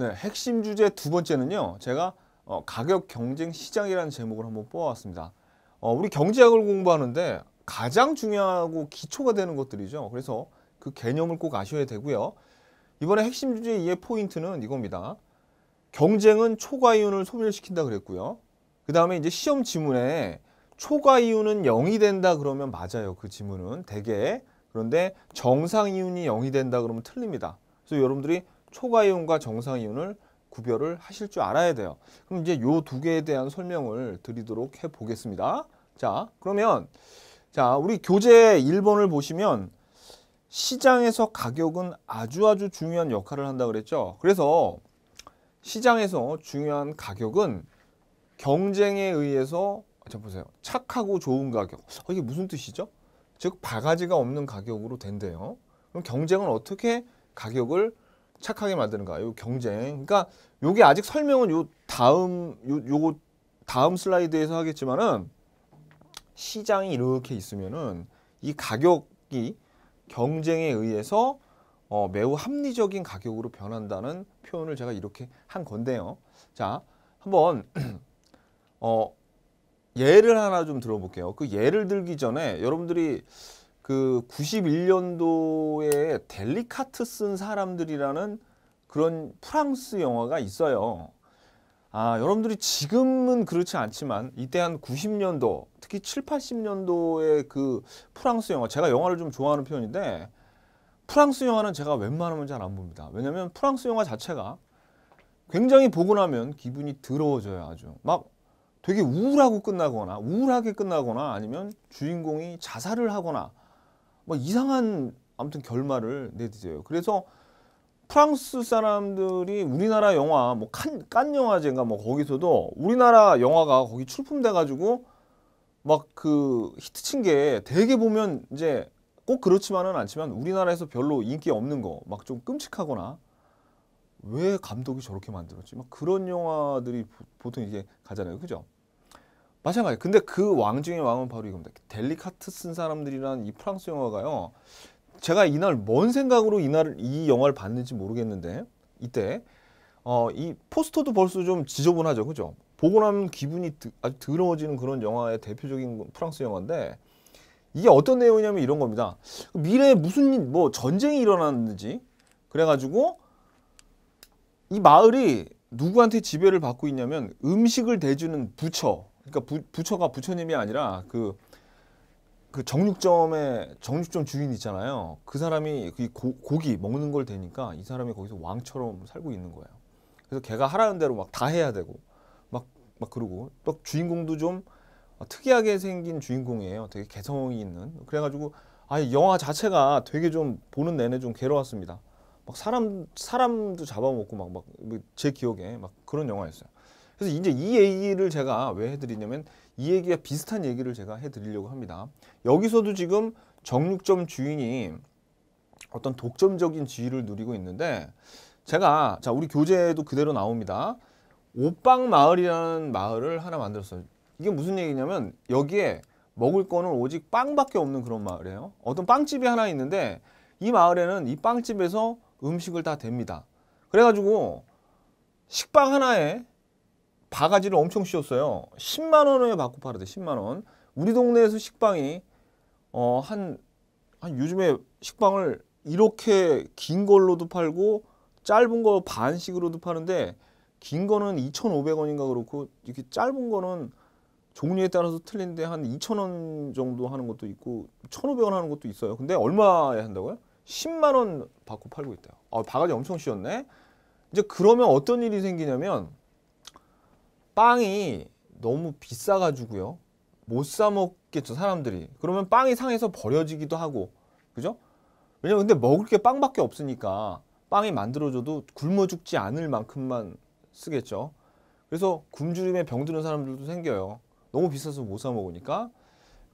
네, 핵심 주제 두 번째는요. 제가 어, 가격 경쟁 시장이라는 제목을 한번 뽑아왔습니다. 어, 우리 경제학을 공부하는데 가장 중요하고 기초가 되는 것들이죠. 그래서 그 개념을 꼭 아셔야 되고요. 이번에 핵심 주제 2의 포인트는 이겁니다. 경쟁은 초과 이윤을 소멸시킨다 그랬고요. 그 다음에 이제 시험 지문에 초과 이윤은 0이 된다 그러면 맞아요. 그 지문은 대개. 그런데 정상 이윤이 0이 된다 그러면 틀립니다. 그래서 여러분들이 초과이온과 정상이온을 구별을 하실 줄 알아야 돼요. 그럼 이제 요 두 개에 대한 설명을 드리도록 해 보겠습니다. 자, 그러면 자, 우리 교재 1번을 보시면 시장에서 가격은 아주 아주 중요한 역할을 한다 그랬죠. 그래서 시장에서 중요한 가격은 경쟁에 의해서 아, 자 보세요. 착하고 좋은 가격. 어, 이게 무슨 뜻이죠? 즉 바가지가 없는 가격으로 된대요. 그럼 경쟁은 어떻게 가격을 착하게 만드는가? 요 경쟁. 그러니까 요게 아직 설명은 요 다음 요 요거 다음 슬라이드에서 하겠지만은 시장이 이렇게 있으면은 이 가격이 경쟁에 의해서 어, 매우 합리적인 가격으로 변한다는 표현을 제가 이렇게 한 건데요. 자, 한번 어, 예를 하나 좀 들어볼게요. 그 예를 들기 전에 여러분들이 그 91년도에 델리카트 쓴 사람들이라는 그런 프랑스 영화가 있어요. 아, 여러분들이 지금은 그렇지 않지만 이때 한 90년도, 특히 7, 80년도의 그 프랑스 영화, 제가 영화를 좀 좋아하는 편인데 프랑스 영화는 제가 웬만하면 잘 안 봅니다. 왜냐면 프랑스 영화 자체가 굉장히 보고 나면 기분이 더러워져요, 아주. 막 되게 우울하고 끝나거나 우울하게 끝나거나 아니면 주인공이 자살을 하거나 뭐 이상한 아무튼 결말을 내드려요. 그래서 프랑스 사람들이 우리나라 영화 뭐칸 깐 영화제인가 뭐 거기서도 우리나라 영화가 거기 출품돼 가지고 막 그 히트친 게 되게 보면 이제 꼭 그렇지만은 않지만 우리나라에서 별로 인기 없는 거 막 좀 끔찍하거나 왜 감독이 저렇게 만들었지 막 그런 영화들이 보통 이게 가잖아요 그죠 마찬가지. 근데 그 왕중에 왕은 바로 이겁니다. 델리카트 쓴 사람들이란 이 프랑스 영화가요. 제가 이날 뭔 생각으로 이날 이 영화를 봤는지 모르겠는데 이때 어, 이 포스터도 벌써 좀 지저분하죠, 그죠? 보고 나면 기분이 드, 아주 더러워지는 그런 영화의 대표적인 프랑스 영화인데 이게 어떤 내용이냐면 이런 겁니다. 미래에 무슨 뭐 전쟁이 일어났는지 그래가지고 이 마을이 누구한테 지배를 받고 있냐면 음식을 대주는 부처 그러니까 부, 처가 부처님이 아니라 그, 그 정육점에 정육점 주인 있잖아요. 그 사람이 그 고, 고기 먹는 걸 되니까 이 사람이 거기서 왕처럼 살고 있는 거예요. 그래서 걔가 하라는 대로 막 다 해야 되고 막 막 그러고 또 주인공도 좀 특이하게 생긴 주인공이에요. 되게 개성이 있는. 그래가지고 아 영화 자체가 되게 좀 보는 내내 좀 괴로웠습니다. 막 사람 사람도 잡아먹고 막막제 뭐 기억에 막 그런 영화였어요. 그래서 이제 이 얘기를 제가 왜 해드리냐면 이 얘기와 비슷한 얘기를 제가 해드리려고 합니다. 여기서도 지금 정육점 주인이 어떤 독점적인 지위를 누리고 있는데 제가 자 우리 교재에도 그대로 나옵니다. 오빵 마을이라는 마을을 하나 만들었어요. 이게 무슨 얘기냐면 여기에 먹을 거는 오직 빵밖에 없는 그런 마을이에요. 어떤 빵집이 하나 있는데 이 마을에는 이 빵집에서 음식을 다 됩니다. 그래가지고 식빵 하나에 바가지를 엄청 씌웠어요. 10만 원에 받고 팔아대 10만 원. 우리 동네에서 식빵이 어, 한, 한 요즘에 식빵을 이렇게 긴 걸로도 팔고 짧은 거 반씩으로도 파는데 긴 거는 2,500원인가 그렇고 이렇게 짧은 거는 종류에 따라서 틀린데 한 2,000원 정도 하는 것도 있고 1,500원 하는 것도 있어요. 근데 얼마에 한다고요? 10만 원 받고 팔고 있대요. 아, 바가지 엄청 씌웠네. 이제 그러면 어떤 일이 생기냐면 빵이 너무 비싸가지고요. 못 사 먹겠죠 사람들이. 그러면 빵이 상해서 버려지기도 하고 그죠? 왜냐면 근데 먹을 게 빵밖에 없으니까 빵이 만들어져도 굶어 죽지 않을 만큼만 쓰겠죠. 그래서 굶주림에 병드는 사람들도 생겨요. 너무 비싸서 못 사 먹으니까.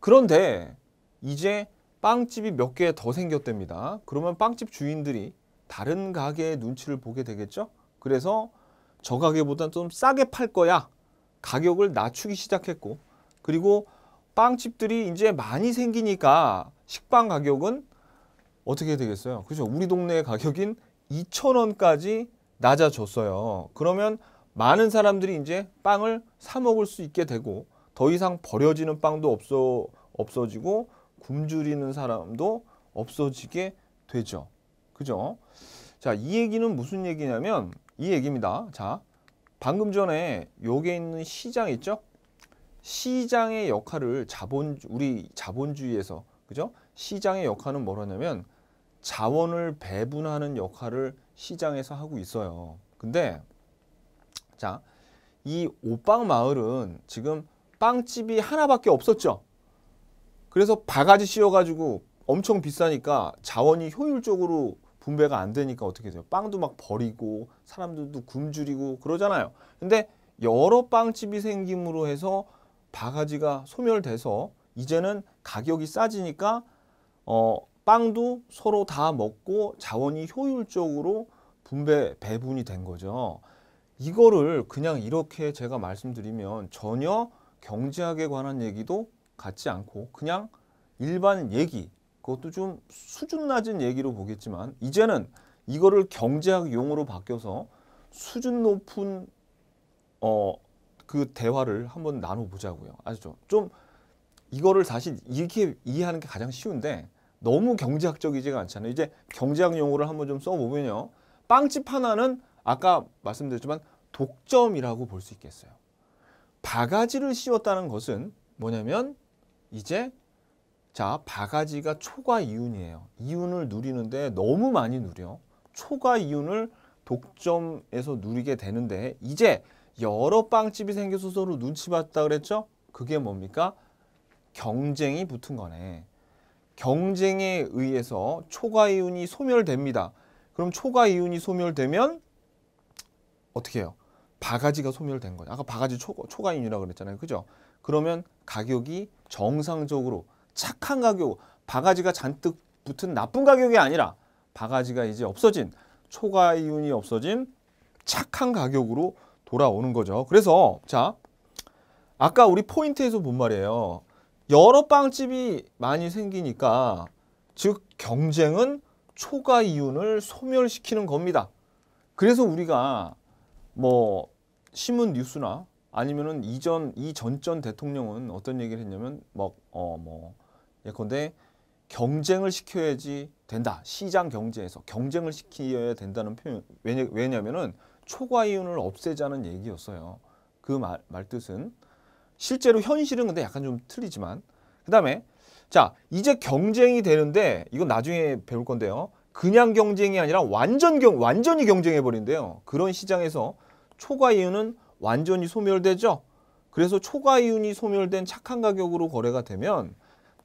그런데 이제 빵집이 몇 개 더 생겼답니다. 그러면 빵집 주인들이 다른 가게의 눈치를 보게 되겠죠. 그래서 저 가게보단 좀 싸게 팔 거야 가격을 낮추기 시작했고 그리고 빵집들이 이제 많이 생기니까 식빵 가격은 어떻게 되겠어요? 그죠? 우리 동네 가격인 2,000원까지 낮아졌어요. 그러면 많은 사람들이 이제 빵을 사 먹을 수 있게 되고 더 이상 버려지는 빵도 없어 없어지고 굶주리는 사람도 없어지게 되죠. 그죠? 자, 이 얘기는 무슨 얘기냐면 이 얘기입니다. 자, 방금 전에 여기에 있는 시장 있죠? 시장의 역할을 자본 우리 자본주의에서 그죠? 시장의 역할은 뭐라냐면 자원을 배분하는 역할을 시장에서 하고 있어요. 근데 자, 이 오빵 마을은 지금 빵집이 하나밖에 없었죠. 그래서 바가지 씌워 가지고 엄청 비싸니까 자원이 효율적으로 분배가 안 되니까 어떻게 돼요? 빵도 막 버리고 사람들도 굶주리고 그러잖아요. 근데 여러 빵집이 생김으로 해서 바가지가 소멸돼서 이제는 가격이 싸지니까 어, 빵도 서로 다 먹고 자원이 효율적으로 분배 배분이 된 거죠. 이거를 그냥 이렇게 제가 말씀드리면 전혀 경제학에 관한 얘기도 같지 않고 그냥 일반 얘기 그것도 좀 수준 낮은 얘기로 보겠지만 이제는 이거를 경제학 용어로 바뀌어서 수준 높은 어그 대화를 한번 나눠보자고요. 아시죠? 좀 이거를 다시 이렇게 이해하는 게 가장 쉬운데 너무 경제학적이지가 않잖아요. 이제 경제학 용어를 한번 좀 써보면요. 빵집 하나는 아까 말씀드렸지만 독점이라고 볼 수 있겠어요. 바가지를 씌웠다는 것은 뭐냐면 이제 자, 바가지가 초과 이윤이에요. 이윤을 누리는데 너무 많이 누려. 초과 이윤을 독점에서 누리게 되는데 이제 여러 빵집이 생겨서 서로 눈치 봤다 그랬죠? 그게 뭡니까? 경쟁이 붙은 거네. 경쟁에 의해서 초과 이윤이 소멸됩니다. 그럼 초과 이윤이 소멸되면 어떻게 해요? 바가지가 소멸된 거죠. 아까 바가지 초, 초과 이윤이라고 그랬잖아요. 그죠? 그러면 가격이 정상적으로 착한 가격, 바가지가 잔뜩 붙은 나쁜 가격이 아니라 바가지가 이제 없어진 초과 이윤이 없어진 착한 가격으로 돌아오는 거죠. 그래서 자 아까 우리 포인트에서 본 말이에요. 여러 빵집이 많이 생기니까 즉 경쟁은 초과 이윤을 소멸시키는 겁니다. 그래서 우리가 뭐 신문 뉴스나 아니면은 이전 이 전전 대통령은 어떤 얘기를 했냐면 막어뭐 예컨대 경쟁을 시켜야지 된다. 시장 경제에서 경쟁을 시켜야 된다는 표현. 왜냐, 왜냐면은 초과 이윤을 없애자는 얘기였어요. 그 말, 말뜻은. 실제로 현실은 근데 약간 좀 틀리지만. 그 다음에 자 이제 경쟁이 되는데 이건 나중에 배울 건데요. 그냥 경쟁이 아니라 완전 경, 완전히 경쟁해버린대요. 그런 시장에서 초과 이윤은 완전히 소멸되죠. 그래서 초과 이윤이 소멸된 착한 가격으로 거래가 되면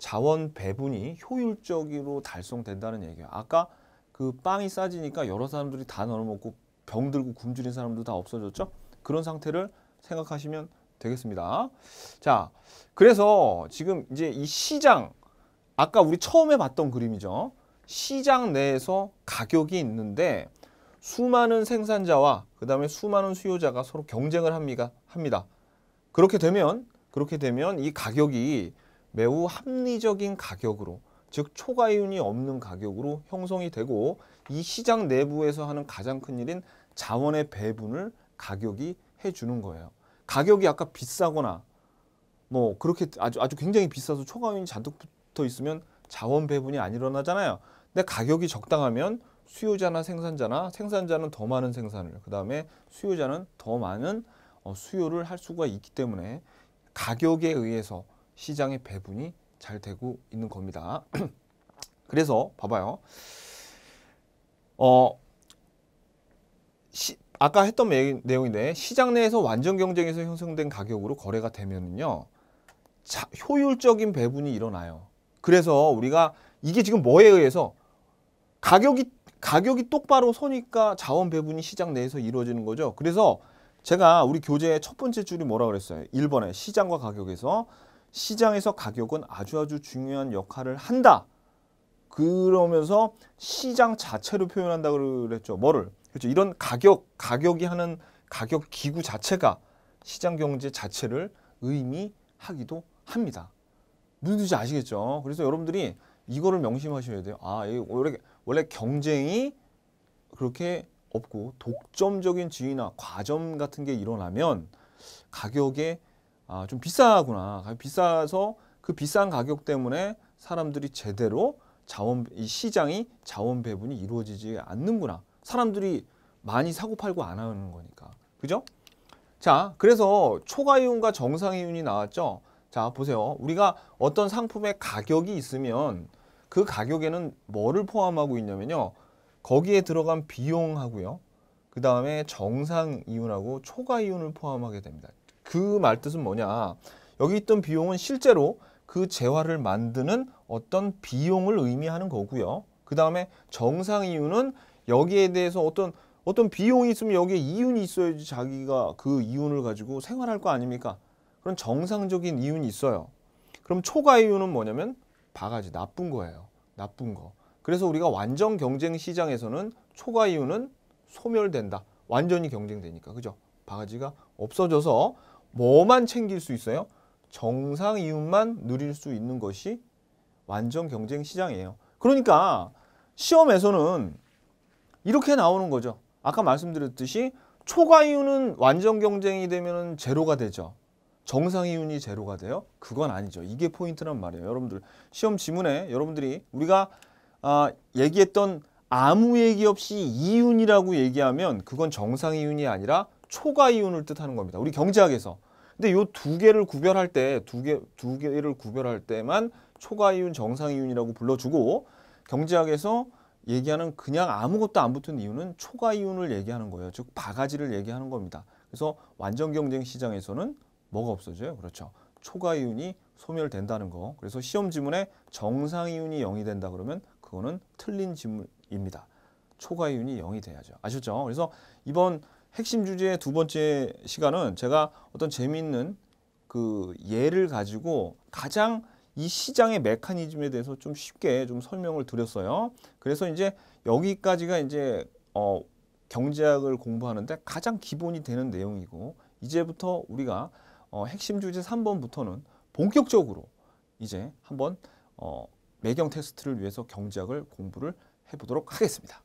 자원 배분이 효율적으로 달성된다는 얘기예요. 아까 그 빵이 싸지니까 여러 사람들이 다널어먹고병 들고 굶주린 사람도 다 없어졌죠. 그런 상태를 생각하시면 되겠습니다. 자, 그래서 지금 이제 이 시장, 아까 우리 처음에 봤던 그림이죠. 시장 내에서 가격이 있는데 수많은 생산자와 그 다음에 수많은 수요자가 서로 경쟁을 합니다. 합니다. 그렇게 되면, 그렇게 되면 이 가격이 매우 합리적인 가격으로 즉 초과이윤이 없는 가격으로 형성이 되고 이 시장 내부에서 하는 가장 큰 일인 자원의 배분을 가격이 해주는 거예요. 가격이 아까 비싸거나 뭐 그렇게 아주 아주 굉장히 비싸서 초과이윤이 잔뜩 붙어 있으면 자원 배분이 안 일어나잖아요. 근데 가격이 적당하면 수요자나 생산자나 생산자는 더 많은 생산을 그 다음에 수요자는 더 많은 어, 수요를 할 수가 있기 때문에 가격에 의해서 시장의 배분이 잘 되고 있는 겁니다. 그래서 봐봐요. 어, 시, 아까 했던 내용인데 시장 내에서 완전 경쟁에서 형성된 가격으로 거래가 되면은요. 자, 효율적인 배분이 일어나요. 그래서 우리가 이게 지금 뭐에 의해서 가격이 가격이 똑바로 서니까 자원 배분이 시장 내에서 이루어지는 거죠. 그래서 제가 우리 교재의 첫 번째 줄이 뭐라 그랬어요? 1번에 시장과 가격에서 시장에서 가격은 아주 아주 중요한 역할을 한다. 그러면서 시장 자체로 표현한다 그랬죠. 뭐를? 그렇죠. 이런 가격, 가격이 하는 가격 기구 자체가 시장 경제 자체를 의미하기도 합니다. 무슨 뜻인지 아시겠죠? 그래서 여러분들이 이거를 명심하셔야 돼요. 아, 원래, 원래 경쟁이 그렇게 없고 독점적인 지위나 과점 같은 게 일어나면 가격에 아, 좀 비싸구나. 비싸서 그 비싼 가격 때문에 사람들이 제대로 자원 이 시장이 자원 배분이 이루어지지 않는구나. 사람들이 많이 사고 팔고 안 하는 거니까. 그죠? 자, 그래서 초과 이윤과 정상 이윤이 나왔죠. 자, 보세요. 우리가 어떤 상품의 가격이 있으면 그 가격에는 뭐를 포함하고 있냐면요. 거기에 들어간 비용하고요. 그 다음에 정상 이윤하고 초과 이윤을 포함하게 됩니다. 그 말뜻은 뭐냐. 여기 있던 비용은 실제로 그 재화를 만드는 어떤 비용을 의미하는 거고요. 그 다음에 정상 이유는 여기에 대해서 어떤 어떤 비용이 있으면 여기에 이윤이 있어야지 자기가 그 이윤을 가지고 생활할 거 아닙니까? 그런 정상적인 이윤이 있어요. 그럼 초과 이윤은 뭐냐면 바가지 나쁜 거예요. 나쁜 거. 그래서 우리가 완전 경쟁 시장에서는 초과 이윤은 소멸된다. 완전히 경쟁되니까. 그죠? 바가지가 없어져서 뭐만 챙길 수 있어요? 정상 이윤만 누릴 수 있는 것이 완전 경쟁 시장이에요. 그러니까 시험에서는 이렇게 나오는 거죠. 아까 말씀드렸듯이 초과 이윤은 완전 경쟁이 되면 제로가 되죠. 정상 이윤이 제로가 돼요? 그건 아니죠. 이게 포인트란 말이에요. 여러분들 시험 지문에 여러분들이 우리가 아, 얘기했던 아무 얘기 없이 이윤이라고 얘기하면 그건 정상 이윤이 아니라 초과 이윤을 뜻하는 겁니다. 우리 경제학에서. 근데 요 두 개를 구별할 때 두 개 두 개를 구별할 때만 초과 이윤, 정상 이윤이라고 불러주고 경제학에서 얘기하는 그냥 아무것도 안 붙은 이유는 초과 이윤을 얘기하는 거예요. 즉 바가지를 얘기하는 겁니다. 그래서 완전 경쟁 시장에서는 뭐가 없어져요? 그렇죠. 초과 이윤이 소멸된다는 거. 그래서 시험 지문에 정상 이윤이 0이 된다 그러면 그거는 틀린 지문입니다. 초과 이윤이 0이 돼야죠. 아셨죠? 그래서 이번 핵심 주제의 두 번째 시간은 제가 어떤 재미있는 그 예를 가지고 가장 이 시장의 메커니즘에 대해서 좀 쉽게 좀 설명을 드렸어요. 그래서 이제 여기까지가 이제 어 경제학을 공부하는데 가장 기본이 되는 내용이고 이제부터 우리가 어 핵심 주제 3번부터는 본격적으로 이제 한번 어 매경 테스트를 위해서 경제학을 공부를 해보도록 하겠습니다.